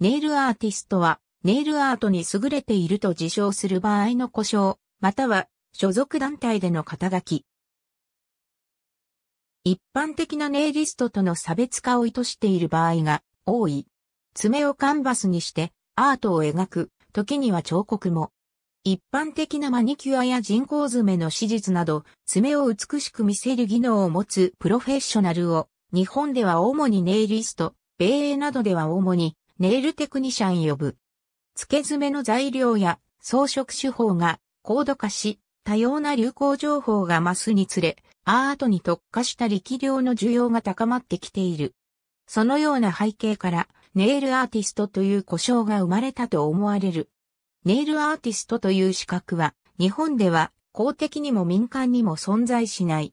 ネイルアーティストは、ネイルアートに優れていると自称する場合の故障、または、所属団体での肩書き。一般的なネイリストとの差別化を意図している場合が多い。爪をカンバスにしてアートを描く、時には彫刻も。一般的なマニキュアや人工爪の手術など、爪を美しく見せる技能を持つプロフェッショナルを、日本では主にネイリスト、米英などでは主にネイルテクニシャン呼ぶ。付け爪の材料や装飾手法が高度化し、多様な流行情報が増すにつれ、アートに特化した力量の需要が高まってきている。そのような背景から、ネイルアーティストという呼称が生まれたと思われる。ネイルアーティストという資格は、日本では公的にも民間にも存在しない。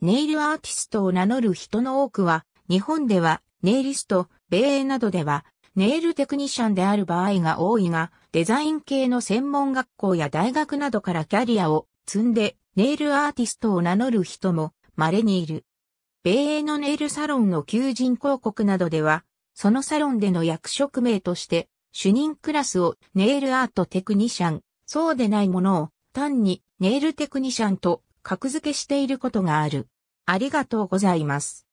ネイルアーティストを名乗る人の多くは、日本ではネイリスト、米英などではネイルテクニシャンである場合が多いが、デザイン系の専門学校や大学などからキャリアを積んで、ネイルアーティストを名乗る人も稀にいる。米英のネイルサロンの求人広告などでは、そのサロンでの役職名として、主任クラスをネイルアートテクニシャン、そうでないものを単にネイルテクニシャンと格付けしていることがある。ありがとうございます。